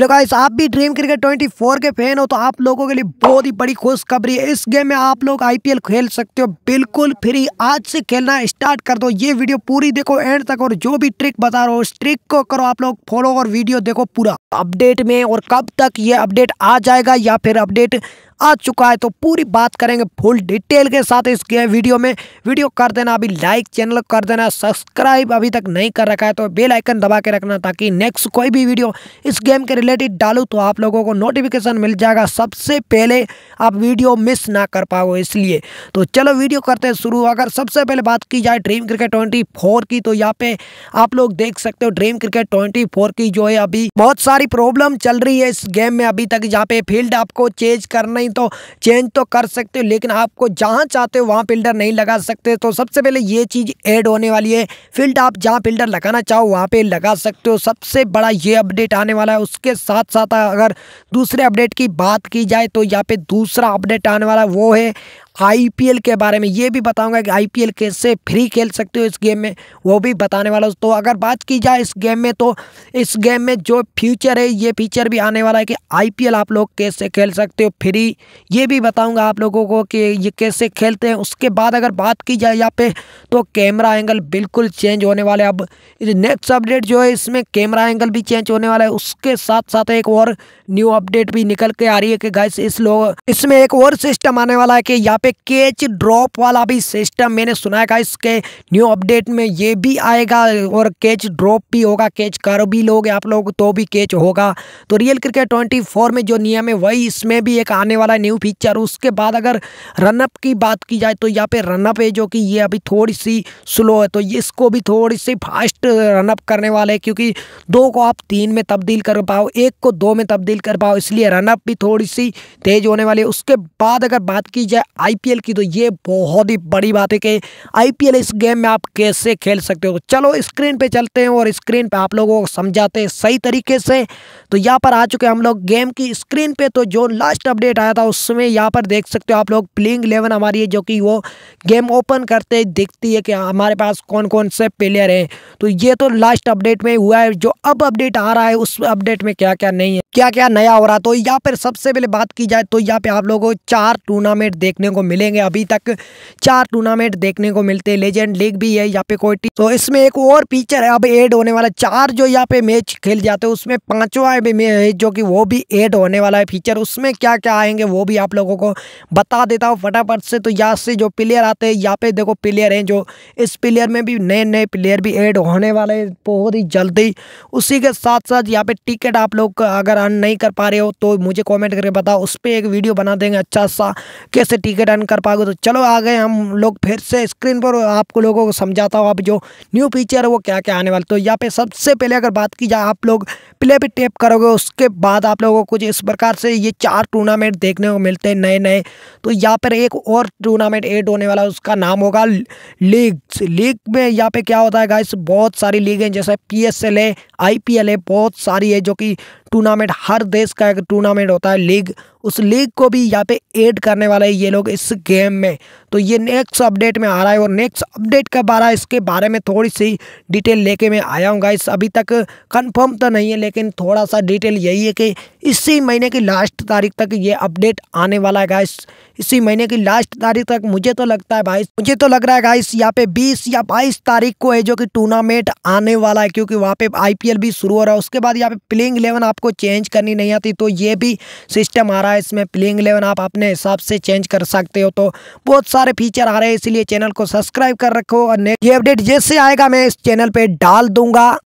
hello guys आप भी dream cricket 24 के फैन हो तो आप लोगों के लिए बहुत ही बड़ी खुशखबरी है इस गेम में आप लोग आईपीएल खेल सकते हो बिल्कुल फ्री आज से खेलना स्टार्ट कर दो ये वीडियो पूरी देखो एंड तक और जो भी ट्रिक बता रहा हो उस ट्रिक को करो आप लोग फॉलो और वीडियो देखो पूरा अपडेट में और कब तक ये अपडेट आ जाएगा या फिर अपडेट आ चुका है तो पूरी बात करेंगे फुल डिटेल के साथ इस वीडियो में वीडियो कर देना अभी लाइक चैनल कर देना सब्सक्राइब अभी तक नहीं कर रखा है तो बेल आइकन दबा के रखना ताकि नेक्स्ट कोई भी वीडियो इस गेम के रिलेटेड रिलेटेड डालूँ तो आप लोगों को नोटिफिकेशन मिल जाएगा सबसे पहले आप वीडियो मिस ना कर पाओ इसलिए तो चलो वीडियो करते हैं शुरू अगर सबसे पहले बात की जाए ड्रीम क्रिकेट ट्वेंटी की तो यहाँ पे आप लोग देख सकते हो ड्रीम क्रिकेट ट्वेंटी की जो है अभी बहुत सारी प्रॉब्लम चल रही है इस गेम में अभी तक जहाँ पे फील्ड आपको चेंज करना ही तो चेंज तो कर सकते हो लेकिन आपको जहाँ चाहते हो वहाँ फिल्डर नहीं लगा सकते तो सबसे पहले ये चीज़ ऐड होने वाली है फील्ड आप जहाँ फिल्डर लगाना चाहो वहाँ पे लगा सकते हो सबसे बड़ा ये अपडेट आने वाला है उसके साथ साथ अगर दूसरे अपडेट की बात की जाए तो यहाँ पे दूसरा अपडेट आने वाला वो है आईपीएल के बारे में ये भी बताऊंगा कि आईपीएल कैसे फ्री खेल सकते हो इस गेम में वो भी बताने वाला हूँ तो अगर बात की जाए इस गेम में तो इस गेम में जो फ्यूचर है ये फीचर भी आने वाला है कि आईपीएल आप लोग कैसे खेल सकते हो फ्री ये भी बताऊँगा आप लोगों को कि ये कैसे खेलते हैं उसके बाद अगर बात की जाए यहाँ पे तो कैमरा एंगल बिल्कुल चेंज होने वाला है अब नेक्स्ट अपडेट जो है इसमें कैमरा एंगल भी चेंज होने वाला है उसके साथ साथ एक और न्यू अपडेट भी निकल के आ रही है कि गाइस इस लोग इसमें एक और सिस्टम आने वाला है कि यहाँ पे कैच ड्रॉप वाला भी सिस्टम मैंने सुना है इसके न्यू अपडेट में ये भी आएगा और कैच ड्रॉप भी होगा कैच कर भी लोगे आप लोग तो भी कैच होगा तो रियल क्रिकेट ट्वेंटी फोर में जो नियम है वही इसमें भी एक आने वाला न्यू फीचर उसके बाद अगर रनअप की बात की जाए तो यहाँ पे रनअप है जो कि ये अभी थोड़ी सी स्लो है तो इसको भी थोड़ी सी फास्ट रनअप करने वाले हैं क्योंकि दो को आप तीन में तब्दील कर पाओ एक को दो में तब्दील कर पाओ इसलिए रनअप भी थोड़ी सी तेज होने वाली है उसके बाद अगर बात की जाए आईपीएल की तो ये बहुत ही बड़ी बात है कि आईपीएल इस गेम में आप कैसे खेल सकते हो चलो स्क्रीन पे चलते हैं और स्क्रीन पे आप लोगों को समझाते हैं सही तरीके से तो यहाँ पर आ चुके हम लोग गेम की स्क्रीन पे तो जो लास्ट अपडेट आया था उसमें यहाँ पर देख सकते हो आप लोग प्लेइंग इलेवन हमारी है जो कि वो गेम ओपन करते दिखती है कि हमारे पास कौन कौन से प्लेयर हैं तो ये तो लास्ट अपडेट में हुआ है जो अब अपडेट आ रहा है उस अपडेट में क्या क्या नहीं है क्या क्या नया हो रहा तो यहाँ पर सबसे पहले बात की जाए तो यहाँ पे आप लोगों को चार टूर्नामेंट देखने को को मिलेंगे अभी तक चार टूर्नामेंट देखने को मिलते हैं लेजेंड लीग भी है यहाँ पे कोई टीम तो इसमें एक और फीचर है अब एड होने वाला चार जो यहाँ पे मैच खेल जाते हैं उसमें पाँचवा है जो कि वो भी एड होने वाला है फीचर उसमें क्या क्या आएंगे वो भी आप लोगों को बता देता हूँ फटाफट से तो यहाँ से जो प्लेयर आते हैं यहाँ पे देखो प्लेयर हैं जो इस प्लेयर में भी नए नए प्लेयर भी एड होने वाले हैं बहुत ही जल्दी उसी के साथ साथ यहाँ पे टिकट आप लोग अगर अर्न नहीं कर पा रहे हो तो मुझे कॉमेंट करके बताओ उस पर एक वीडियो बना देंगे अच्छा सा कैसे टिकट रन कर पाओगे तो चलो आ गए हम लोग फिर से स्क्रीन पर आपको लोगों को समझाता हूँ आप जो न्यू फीचर है वो क्या क्या आने वाले तो यहाँ पे सबसे पहले अगर बात की जाए आप लोग प्ले पे टेप करोगे उसके बाद आप लोगों को कुछ इस प्रकार से ये चार टूर्नामेंट देखने को मिलते हैं नए नए तो यहाँ पर एक और टूर्नामेंट एड होने वाला उसका नाम होगा लीग लीग में यहाँ पे क्या होता है गाइस बहुत सारी लीग हैं जैसे पी है आई है बहुत सारी है जो कि टूर्नामेंट हर देश का एक टूर्नामेंट होता है लीग उस लीग को भी यहाँ पे ऐड करने वाला है ये लोग इस गेम में तो ये नेक्स्ट अपडेट में आ रहा है और नेक्स्ट अपडेट कब आ रहा है इसके बारे में थोड़ी सी डिटेल लेके मैं आया हूँ गाइस अभी तक कंफर्म तो नहीं है लेकिन थोड़ा सा डिटेल यही है कि इसी महीने की लास्ट तारीख तक ये अपडेट आने वाला है गाइस इसी महीने की लास्ट तारीख तक मुझे तो लगता है भाई मुझे तो लग रहा है गाइस यहाँ पे बीस या बाईस तारीख को है जो कि टूर्नामेंट आने वाला है क्योंकि वहाँ पे आई भी शुरू हो रहा है उसके बाद यहाँ पे प्लेइंग इलेवन आप आपको चेंज करनी नहीं आती तो ये भी सिस्टम आ रहा है इसमें प्लेइंग इलेवन आप अपने हिसाब से चेंज कर सकते हो तो बहुत सारे फीचर आ रहे हैं इसलिए चैनल को सब्सक्राइब कर रखो और ये अपडेट जैसे आएगा मैं इस चैनल पर डाल दूंगा